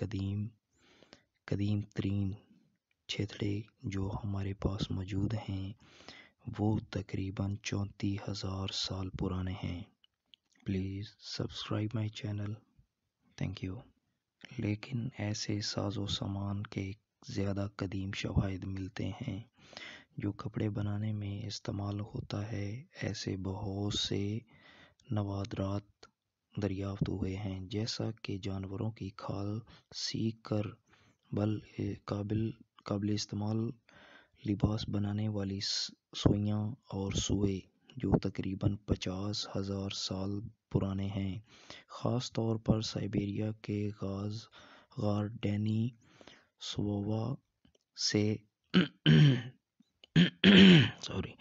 قدیم قدیم ترین چھتڑے جو ہمارے پاس موجود ہیں وہ تقریباً چونتی ہزار سال پرانے ہیں please subscribe my channel thank you لیکن ایسے ساز و سامان کے زیادہ قدیم شواہد ملتے ہیں جو کپڑے بنانے میں استعمال ہوتا ہے ایسے بہت سے نوادرات دریافت ہوئے ہیں جیسا کہ جانوروں کی کھال سیکھ کر بل قابل قابل استعمال لباس بنانے والی سوئیاں اور سوئے جو تقریباً پچاس ہزار سال پرانے ہیں خاص طور پر سائبیریا کے غاز غار ڈینی سووا سے سوری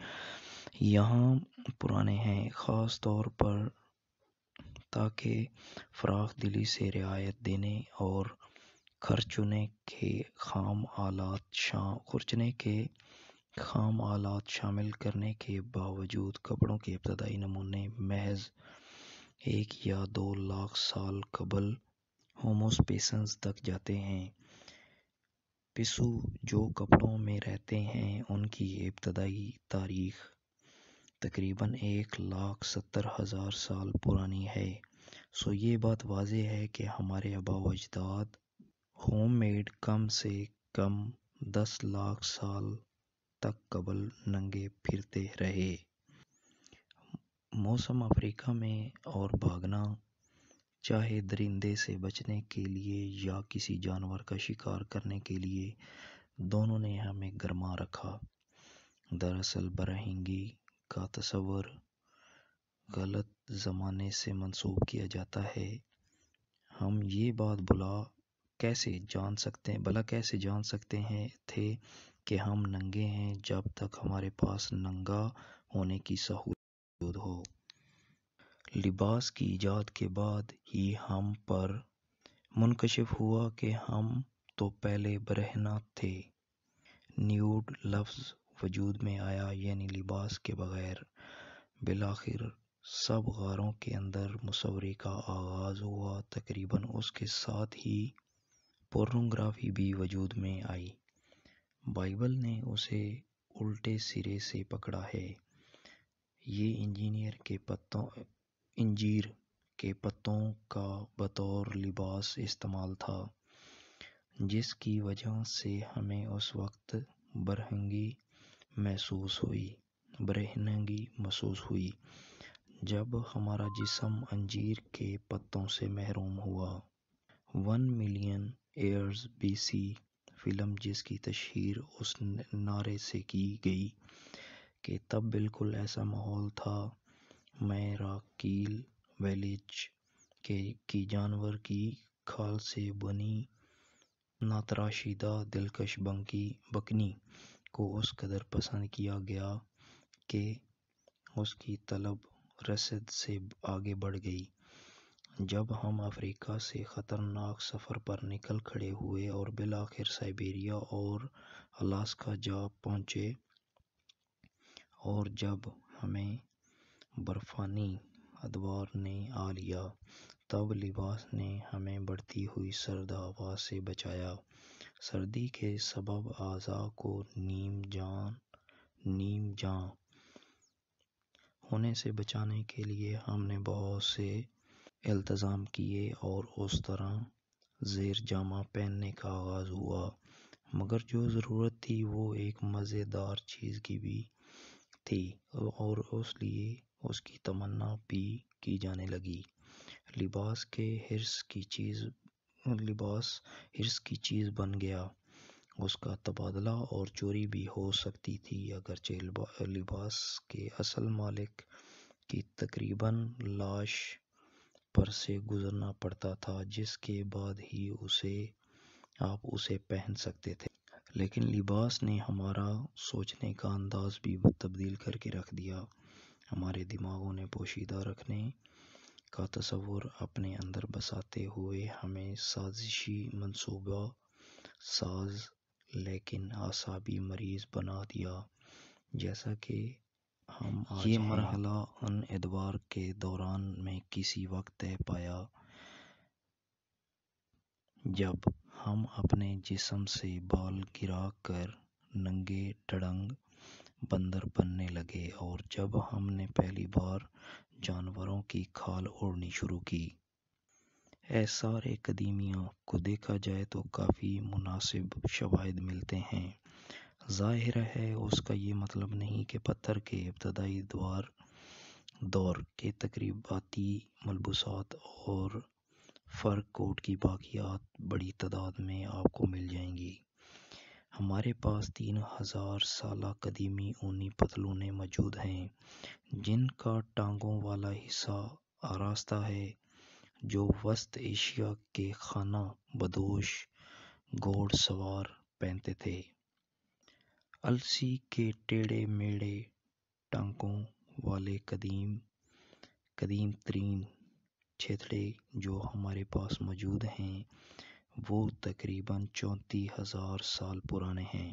یہاں پرانے ہیں خاص طور پر تاکہ فراخ دلی سے رعایت دینے اور خرچنے کے خام آلات شام خرچنے کے خام آلات شامل کرنے کے باوجود کپڑوں کے ابتدائی نمونے محض ایک یا دو لاکھ سال قبل ہوموسپیسنس تک جاتے ہیں پسو جو کپڑوں میں رہتے ہیں ان کی ابتدائی تاریخ تقریباً ایک لاکھ ستر ہزار سال پرانی ہے سو یہ بات واضح ہے کہ ہمارے آباء اجداد ہوم میڈ کم سے کم دس لاکھ سال تک قبل ننگے پھرتے رہے موسم افریقہ میں اور بھاگنا چاہے درندے سے بچنے کے لیے یا کسی جانور کا شکار کرنے کے لیے دونوں نے ہمیں گرما رکھا دراصل برہنگی کا تصور غلط زمانے سے منسوخ کیا جاتا ہے ہم یہ بات بلا کیسے جان سکتے ہیں بلا کیسے جان سکتے ہیں تھے کہ ہم ننگے ہیں جب تک ہمارے پاس ننگا ہونے کی سہولت ہو لباس کی ایجاد کے بعد ہی ہم پر منکشف ہوا کہ ہم تو پہلے برہنا تھے نیوڈ لفظ وجود میں آیا یعنی لباس کے بغیر بالآخر سب غاروں کے اندر مصورے کا آغاز ہوا تقریباً اس کے ساتھ ہی پورنوگرافی بھی وجود میں آئی بائبل نے اسے الٹے سرے سے پکڑا ہے یہ انجینئر کے پتوں انجیر کے پتوں کا بطور لباس استعمال تھا جس کی وجہ سے ہمیں اس وقت برہنگی محسوس ہوئی برہنگی محسوس ہوئی جب ہمارا جسم انجیر کے پتوں سے محروم ہوا ون ملین ایئرز بی سی فلم جس کی تشہیر اس نعرے سے کی گئی کہ تب بالکل ایسا ماحول تھا میں راکیل ویلیج کے کی جانور کی کھال سے بنی ناتراشیدہ دلکش بنکی بکنی کو اس قدر پسند کیا گیا کہ اس کی طلب رسد سے آگے بڑھ گئی جب ہم افریقہ سے خطرناک سفر پر نکل کھڑے ہوئے اور بالآخر سائبیریا اور الاسکا جا پہنچے اور جب ہمیں برفانی ادوار نے آ لیا تب لباس نے ہمیں بڑھتی ہوئی سرد آواز سے بچایا سردی کے سبب اعضاء کو نیم جان نیم جاں ہونے سے بچانے کے لیے ہم نے بہت سے التظام کیے اور اس طرح زیر جامہ پہننے کا آغاز ہوا مگر جو ضرورت تھی وہ ایک مزیدار چیز کی بھی تھی اور اس لیے اس کی تمنا بھی کی جانے لگی لباس کے حرص کی چیز لباس کی چیز بن گیا اس کا تبادلہ اور چوری بھی ہو سکتی تھی اگرچہ لباس کے اصل مالک کی تقریباً لاش پر سے گزرنا پڑتا تھا جس کے بعد ہی اسے آپ اسے پہن سکتے تھے لیکن لباس نے ہمارا سوچنے کا انداز بھی تبدیل کر کے رکھ دیا ہمارے دماغوں نے پوشیدہ رکھنے کا تصور اپنے اندر بساتے ہوئے ہمیں سازشی منصوبہ ساز لیکن اعصابی مریض بنا دیا جیسا کہ ہم آج یہ مرحلہ ان ادوار کے دوران میں کسی وقت طے پایا جب ہم اپنے جسم سے بال گرا کر ننگے ٹڑنگ بندر بننے لگے اور جب ہم نے پہلی بار جانوروں کی کھال اوڑھنی شروع کی ایسار قدیمیاں کو دیکھا جائے تو کافی مناسب شواہد ملتے ہیں ظاہر ہے اس کا یہ مطلب نہیں کہ پتھر کے ابتدائی دوار دور کے تقریباتی ملبوسات اور فر کوٹ کی باقیات بڑی تعداد میں آپ کو مل جائیں گی ہمارے پاس تین ہزار سالہ قدیمی اونی پتلونیں موجود ہیں جن کا ٹانگوں والا حصہ آراستہ ہے جو وسط ایشیا کے خانہ بدوش گوڑ سوار پہنتے تھے السی کے ٹیڑے میڑے ٹانگوں والے قدیم قدیم ترین چھتڑے جو ہمارے پاس موجود ہیں وہ تقریباً چونتی ہزار سال پرانے ہیں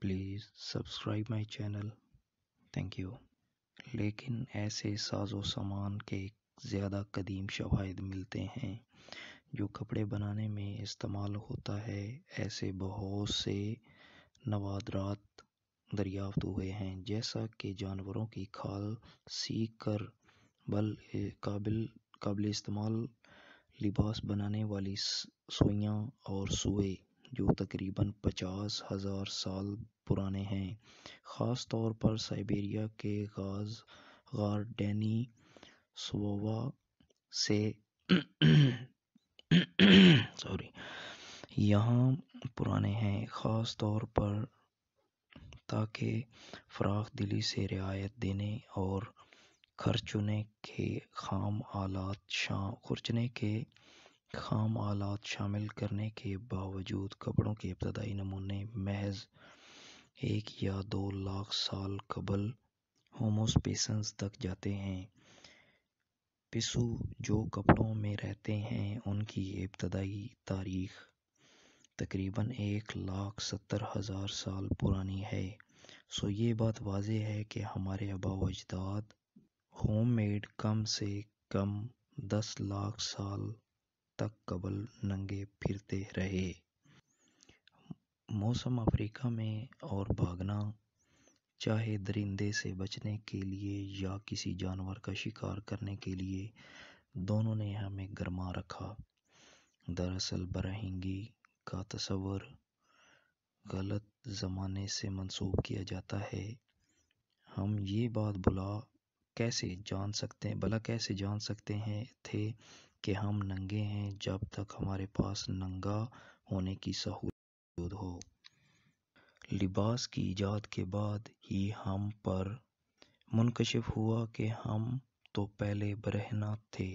please subscribe my channel thank you لیکن ایسے ساز و سامان کے زیادہ قدیم شواہد ملتے ہیں جو کپڑے بنانے میں استعمال ہوتا ہے ایسے بہت سے نوادرات دریافت ہوئے ہیں جیسا کہ جانوروں کی کھال سیکھ کر بل قابل قابل استعمال لباس بنانے والی سوئیاں اور سوئے جو تقریباً پچاس ہزار سال پرانے ہیں خاص طور پر سائبیریا کے غاز غار ڈینی سووا سے سوری یہاں پرانے ہیں خاص طور پر تاکہ فراخ دلی سے رعایت دینے اور خرچنے کے خام آلات خرچنے کے خام آلات شامل کرنے کے باوجود کپڑوں کے ابتدائی نمونے محض ایک یا دو لاکھ سال قبل ہوموسپیسنس تک جاتے ہیں پسو جو کپڑوں میں رہتے ہیں ان کی ابتدائی تاریخ تقریباً ایک لاکھ ستر ہزار سال پرانی ہے سو یہ بات واضح ہے کہ ہمارے و اجداد ہوم میڈ کم سے کم دس لاکھ سال تک قبل ننگے پھرتے رہے موسم افریقہ میں اور بھاگنا چاہے درندے سے بچنے کے لیے یا کسی جانور کا شکار کرنے کے لیے دونوں نے ہمیں گرما رکھا دراصل برہنگی کا تصور غلط زمانے سے منسوب کیا جاتا ہے ہم یہ بات بلا کیسے جان سکتے ہیں بھلا کیسے جان سکتے ہیں تھے کہ ہم ننگے ہیں جب تک ہمارے پاس ننگا ہونے کی سہولت ہو لباس کی ایجاد کے بعد ہی ہم پر منکشف ہوا کہ ہم تو پہلے برہنا تھے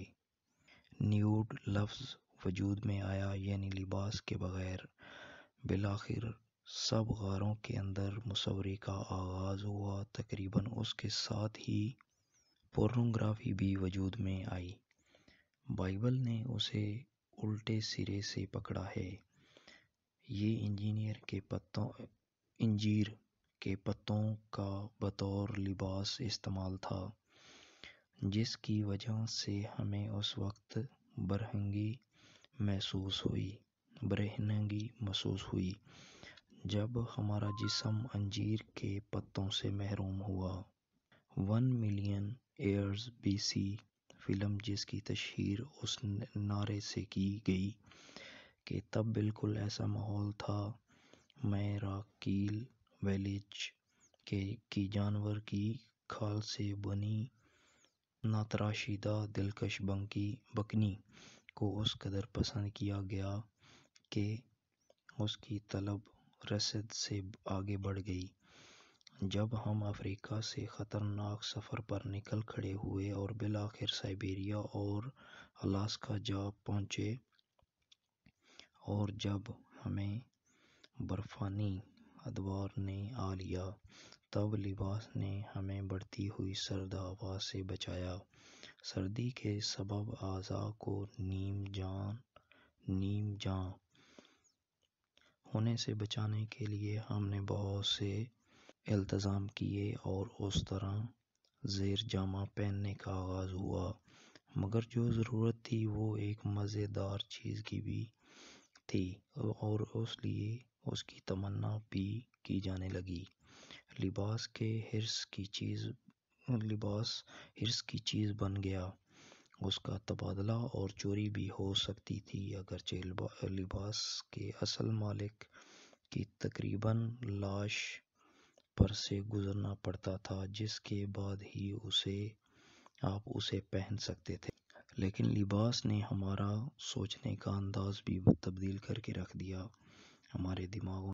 نیوڈ لفظ وجود میں آیا یعنی لباس کے بغیر بالآخر سب غاروں کے اندر مصوری کا آغاز ہوا تقریباً اس کے ساتھ ہی پورنوگرافی بھی وجود میں آئی بائبل نے اسے الٹے سرے سے پکڑا ہے یہ انجینئر کے پتوں انجیر کے پتوں کا بطور لباس استعمال تھا جس کی وجہ سے ہمیں اس وقت برہنگی محسوس ہوئی برہنگی محسوس ہوئی جب ہمارا جسم انجیر کے پتوں سے محروم ہوا ون ملین ایئرز بی سی فلم جس کی تشہیر اس نعرے سے کی گئی کہ تب بالکل ایسا ماحول تھا میں راکیل ویلیج کے کی جانور کی کھال سے بنی ناتراشیدہ دلکش بنکی بکنی کو اس قدر پسند کیا گیا کہ اس کی طلب رسد سے آگے بڑھ گئی جب ہم افریقہ سے خطرناک سفر پر نکل کھڑے ہوئے اور بالآخر سائبیریا اور الاسکا جا پہنچے اور جب ہمیں برفانی ادوار نے آ لیا تب لباس نے ہمیں بڑھتی ہوئی سرد ہوا سے بچایا سردی کے سبب اعضا کو نیم جان نیم جان ہونے سے بچانے کے لیے ہم نے بہت سے التظام کیے اور اس طرح زیر جامہ پہننے کا آغاز ہوا مگر جو ضرورت تھی وہ ایک مزے دار چیز کی بھی تھی اور اس لیے اس کی تمنا بھی کی جانے لگی لباس کے حرص کی چیز لباس حرص کی چیز بن گیا اس کا تبادلہ اور چوری بھی ہو سکتی تھی اگرچہ لباس کے اصل مالک کی تقریباً لاش پر سے گزرنا پڑتا تھا جس کے بعد ہی اسے آپ اسے پہن سکتے تھے لیکن لباس نے ہمارا سوچنے کا انداز بھی تبدیل کر کے رکھ دیا ہمارے دماغوں